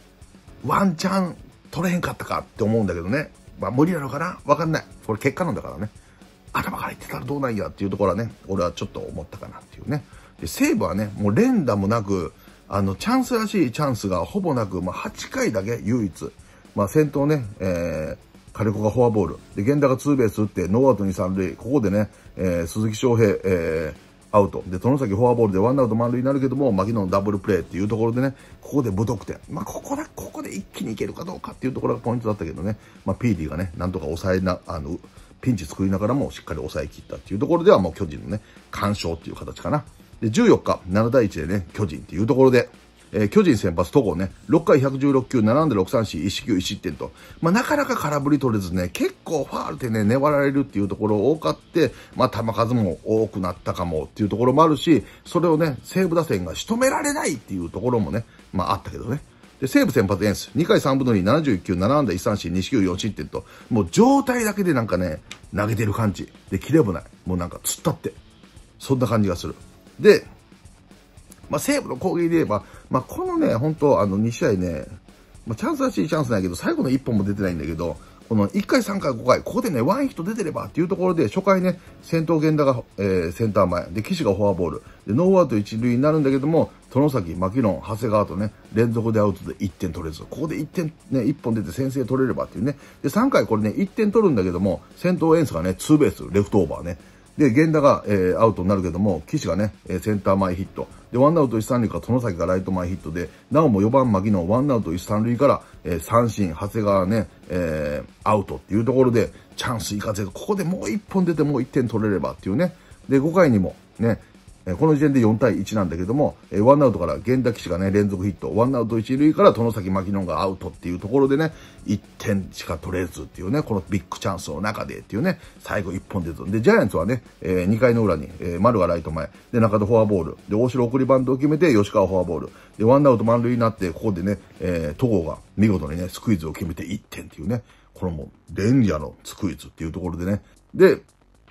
ワンチャン取れへんかったかって思うんだけどね。まあ無理なのかなわかんない。これ結果なんだからね。頭からいってたらどうなんやっていうところはね、俺はちょっと思ったかなっていうね。で、西武はね、もう連打もなく、あの、チャンスらしいチャンスがほぼなく、まあ8回だけ唯一、まあ、先頭ね、えー、リコがフォアボール。で、源田がツーベース打って、ノーアウトに三塁。ここでね、えー、鈴木翔平、えー、アウト。で、の崎フォアボールでワンアウト満塁になるけども、牧野のダブルプレーっていうところでね、ここで無得点。まあ、ここだ、ここで一気にいけるかどうかっていうところがポイントだったけどね、まあ、PD がね、なんとか抑えな、あの、ピンチ作りながらもしっかり抑えきったっていうところではもう巨人のね、完勝っていう形かな。で、14日、7対1でね、巨人っていうところで、えー、巨人先発、戸郷ね、6回116球、7安打6三振、1四球1失点と、まあ、なかなか空振り取れずね、結構ファールでね、粘られるっていうところ多かって、まあ、球数も多くなったかもっていうところもあるし、それをね、西武打線が仕留められないっていうところもね、まあ、あったけどね。で、西武先発エンス、2回3分の2、7 1球、7安打1三振、2四球4失点と、もう状態だけでなんかね、投げてる感じ。で、切れもない。もうなんか突っ立って。そんな感じがする。で、まあ、西武の攻撃で言えば、まあ、このね、本当あの、2試合ね、まあ、チャンスらしいチャンスないけど、最後の1本も出てないんだけど、この1回、3回、5回、ここでね、ワンヒット出てればっていうところで、初回ね、先頭源田が、えー、センター前、で、岸がフォアボール、で、ノーアウト1塁になるんだけども、外崎、マキロン、長谷川とね、連続でアウトで1点取れず、ここで1点、ね、1本出て先制取れればっていうね、で、3回これね、1点取るんだけども、先頭エンスがね、ツーベース、レフトオーバーね、で、源田が、えー、アウトになるけども、岸がね、えー、センター前ヒット。で、ワンアウト一三塁から、その先がライト前ヒットで、なおも4番牧のワンアウト一三塁から、えー、三振、長谷川ね、えー、アウトっていうところで、チャンスいかず、ここでもう一本出てもう一点取れればっていうね。で、5回にも、ね、この時点で4対1なんだけども、ワンアウトから源田騎士がね、連続ヒット、ワンアウト1塁から殿崎牧野がアウトっていうところでね、1点しか取れずっていうね、このビッグチャンスの中でっていうね、最後1本出ず。で、ジャイアンツはね、えー、2回の裏に、えー、丸がライト前、で、中田フォアボール、で、大城送りバントを決めて、吉川フォアボール、で、ワンアウト満塁になって、ここでね、えー、戸郷が見事にね、スクイズを決めて1点っていうね、これも、レンジャーのスクイズっていうところでね、で、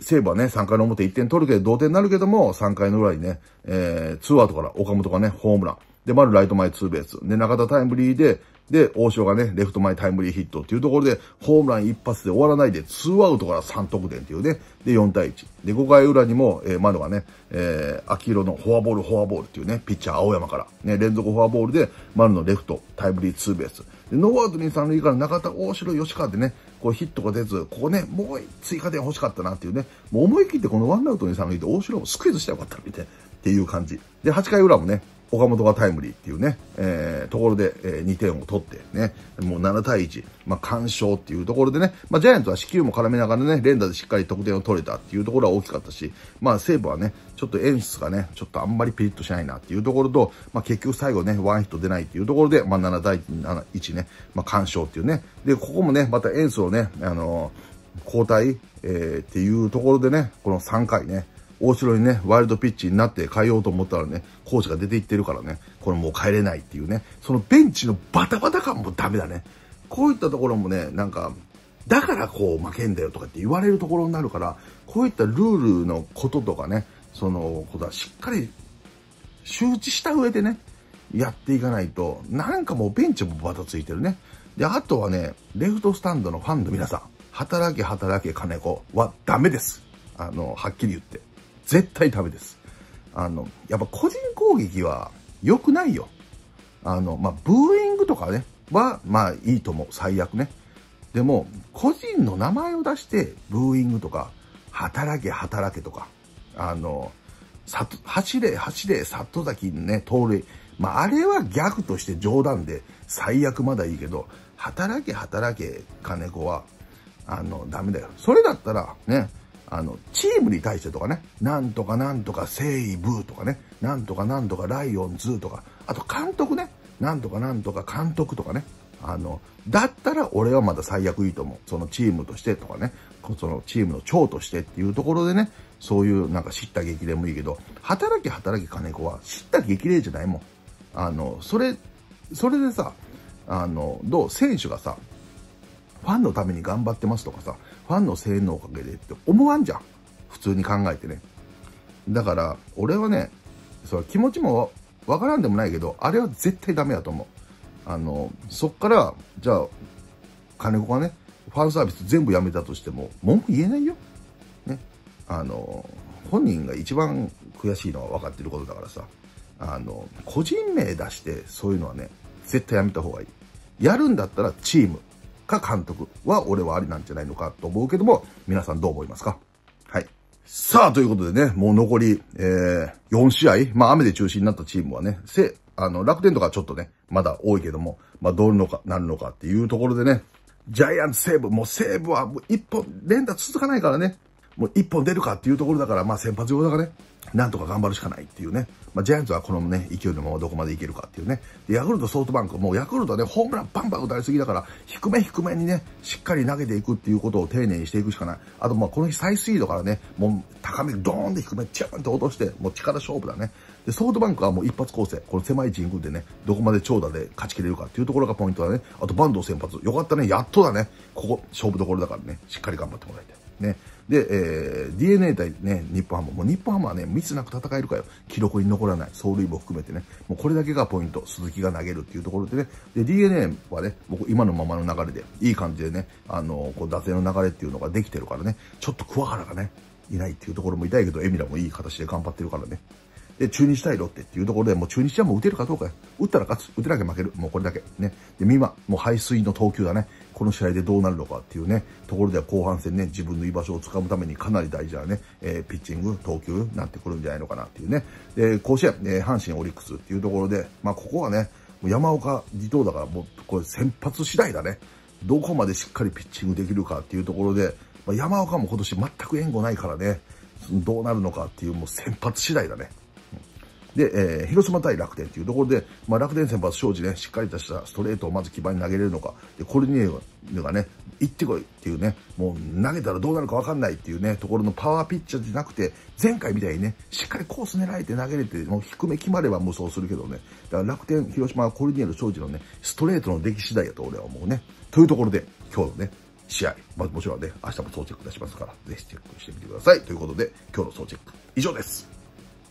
西武はね、3回の表1点取るけど、同点になるけども、3回の裏にね、えー、ツーアウトから岡本がね、ホームラン。で、丸ライト前ツーベース。で、中田タイムリーで、で、王将がね、レフト前タイムリーヒットっていうところで、ホームラン一発で終わらないで、ツーアウトから3得点っていうね、で、4対1。で、5回裏にも、えー、丸がね、えー、秋色のフォアボール、フォアボールっていうね、ピッチャー青山から、ね、連続フォアボールで、丸のレフト、タイムリーツーベース。で、ノーアウト2、3塁から中田、大城、吉川でね、こうヒットが出ず、ここね、もう追加点欲しかったなっていうね、もう思い切ってこのワンアウトに下げて大城もスクイズしてよかったみたいな、っていう感じ。で、8回裏もね、岡本がタイムリーっていうね、えー、ところで、えー、2点を取ってね、もう7対1、まあ、完勝っていうところでね、まあ、ジャイアンツは四球も絡めながらね、連打でしっかり得点を取れたっていうところは大きかったし、まあ、西武はね、ちょっと演出がね、ちょっとあんまりピリッとしないなっていうところと、まあ、結局最後ね、ワンヒット出ないっていうところで、まあ、7対1ね、まあ、完勝っていうね、で、ここもね、またエンスをね、あのー、交代、えー、っていうところでね、この3回ね、大城にね、ワイルドピッチになって変えようと思ったらね、コーチが出ていってるからね、これもう帰れないっていうね、そのベンチのバタバタ感もダメだね。こういったところもね、なんか、だからこう負けんだよとかって言われるところになるから、こういったルールのこととかね、そのことはしっかり周知した上でね、やっていかないと、なんかもうベンチもバタついてるね。で、あとはね、レフトスタンドのファンの皆さん、働け働け金子はダメです。あの、はっきり言って。絶対ダメです。あの、やっぱ個人攻撃は良くないよ。あの、まあ、ブーイングとかね、は、まあいいと思う。最悪ね。でも、個人の名前を出して、ブーイングとか、働け働けとか、あの、さ走れ走れ、里崎ね、盗塁。まあ、あれはギャグとして冗談で、最悪まだいいけど、働け働け、金子は、あの、ダメだよ。それだったら、ね、あの、チームに対してとかね、なんとかなんとか誠意ブーとかね、なんとかなんとかライオンズとか、あと監督ね、なんとかなんとか監督とかね、あの、だったら俺はまだ最悪いいと思う。そのチームとしてとかね、そのチームの長としてっていうところでね、そういうなんか知った激励もいいけど、働き働き金子は知った激励じゃないもん。あの、それ、それでさ、あの、どう選手がさ、ファンのために頑張ってますとかさ、ファンの声援のおかげでって思わんじゃん。普通に考えてね。だから、俺はね、それ気持ちもわからんでもないけど、あれは絶対ダメだと思う。あの、そっから、じゃあ、金子がね、ファンサービス全部やめたとしても、文句言えないよ。ね。あの、本人が一番悔しいのは分かってることだからさ、あの、個人名出して、そういうのはね、絶対やめた方がいい。やるんだったらチーム。か監督は俺はありなんじゃないのかと思うけども、皆さんどう思いますかはい。さあ、ということでね、もう残り、えー、4試合、まあ雨で中止になったチームはね、せ、あの、楽天とかちょっとね、まだ多いけども、まあどうのか、なるのかっていうところでね、ジャイアンツ西武、もう西武はもう一本連打続かないからね、もう一本出るかっていうところだから、まあ先発横田がね、なんとか頑張るしかないっていうね。まあ、ジャイアンツはこのね、勢いのままどこまでいけるかっていうね。で、ヤクルト、ソフトバンク、もうヤクルトはね、ホームランバンバン打たれすぎだから、低め低めにね、しっかり投げていくっていうことを丁寧にしていくしかない。あと、まあ、この日再スイードからね、もう高め、ドーンで低め、チューンと落として、もう力勝負だね。で、ソフトバンクはもう一発構成。この狭い陣軍でね、どこまで長打で勝ちきれるかっていうところがポイントだね。あと、バンド先発。よかったね、やっとだね。ここ、勝負どころだからね、しっかり頑張ってもらいたい。ね。で、えー、DNA 対ね、日本ハム。もう日本ハムはね、ミスなく戦えるかよ。記録に残らない。走塁も含めてね。もうこれだけがポイント。鈴木が投げるっていうところでね。で、DNA はね、僕今のままの流れで、いい感じでね、あのー、こう、打線の流れっていうのができてるからね。ちょっと桑原がね、いないっていうところも痛いけど、エミラもいい形で頑張ってるからね。で、中日対ロッテっていうところで、もう中日はもう打てるかどうか、打ったら勝つ、打てなきゃ負ける、もうこれだけ。ね。で、今、もう排水の投球だね。この試合でどうなるのかっていうね、ところでは後半戦ね、自分の居場所をつかむためにかなり大事なね、えー、ピッチング、投球なってくるんじゃないのかなっていうね。で、甲子園、えー、阪神、オリックスっていうところで、まあ、ここはね、山岡、二刀だから、もう、これ先発次第だね。どこまでしっかりピッチングできるかっていうところで、まあ、山岡も今年全く援護ないからね、どうなるのかっていう、もう先発次第だね。で、えー、広島対楽天というところで、まあ、楽天先発、庄司ね、しっかりとしたストレートをまず基盤に投げれるのか、で、コルニエルがね、行ってこいっていうね、もう投げたらどうなるかわかんないっていうね、ところのパワーピッチャーじゃなくて、前回みたいにね、しっかりコース狙えて投げれて、もう低め決まれば無双するけどね、だから楽天、広島、コルニエル、庄司のね、ストレートの出来次第やと俺は思うね。というところで、今日のね、試合、まあ、もちろんね、明日も総チェック出しますから、ぜひチェックしてみてください。ということで、今日の総チェック、以上です。